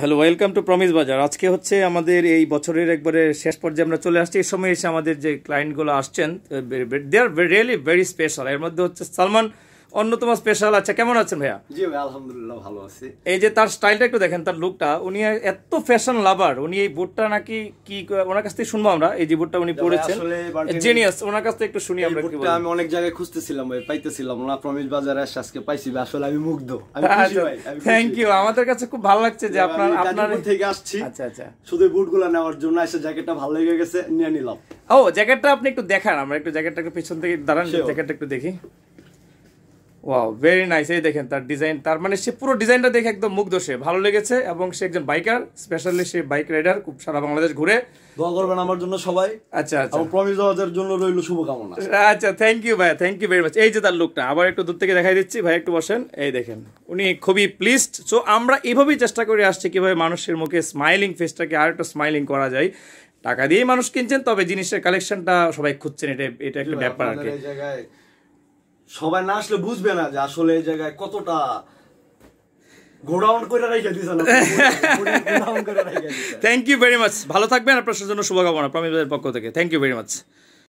hello welcome to promise বাজার আজকে হচ্ছে আমাদের এই বছরের একবারে শেষ পর্যায়ে আমরা চলে আসছি এই সময় এসে আমাদের যে ক্লায়েন্টগুলো আসছেন they are really very special এর মধ্যে হচ্ছে সালমান অন্যতম স্পেশাল আচ্ছা কেমন আছেন ভাইয়া জি ভাই আলহামদুলিল্লাহ ভালো আছি এই যে তার স্টাইলটা একটু দেখেন তার লুকটা উনি এত ফ্যাশন লাভার উনি এই বুটটা নাকি কি ওনার কাছ থেকে শুনবো আমরা এই যে বুটটা উনি পরেছেন জেনিয়াস ওনার কাছ থেকে একটু শুনি আমরা কি বলি আমি অনেক জায়গায় খুঁজতেছিলাম ভাই পাইতেছিলাম না প্রমিস বাজারে আজকে পাইছি আসলে আমি মুগ্ধ আমি আচ্ছা, খুশি ভাই থ্যাংক ইউ আমাদের কাছে খুব ভালো লাগছে যে আপনার আপনার থেকে আসছি আচ্ছা আচ্ছা শুধু বুটগুলো নেওয়ার জন্য এসে জ্যাকেটটা ভালো লেগে গেছে নিয়ে নিলাম ও জ্যাকেটটা আপনি একটু দেখান আমরা একটু জ্যাকেটটা পিছন থেকে দাঁড়ান জ্যাকেটটা একটু দেখি ভেরি নাইস এই দেখেন তার ডিজাইন তার মানে সে পুরো ডিজাইনটা দেখে একদম মুগ্ধ সে ভালো লেগেছে এবং সে একজন বাইকার স্পেশালি সে বাইক রাইডার খুব সারা বাংলাদেশ ঘুরে দোয়া করবেন আমার জন্য সবাই আচ্ছা আচ্ছা প্রমিস দেওয়ার জন্য রইল শুভকামনা আচ্ছা থ্যাংক ইউ ভাই থ্যাংক ইউ ভেরি মাচ এই যে তার লুকটা আবার একটু দূর থেকে দেখাই দিচ্ছি ভাই একটু বসেন এই দেখেন উনি খুবই প্লিজড সো আমরা এভাবেই চেষ্টা করে আসছি কিভাবে মানুষের মুখে স্মাইলিং ফেসটাকে আর একটু স্মাইলিং করা যায় টাকা দিয়েই মানুষ কিনছেন তবে জিনিসের কালেকশনটা সবাই খুঁজছেন এটা এটা একটা ব্যাপার আর কি সবাই না আসলে বুঝবে না যে আসলে এই জায়গায় কতটা গোডাউন করে রেখে দিয়েছেন থ্যাংক ইউ ভেরি মাচ ভালো থাকবেন আপনার জন্য শুভকামনা প্রমিতদের পক্ষ থেকে থ্যাংক ইউ ভেরি মাচ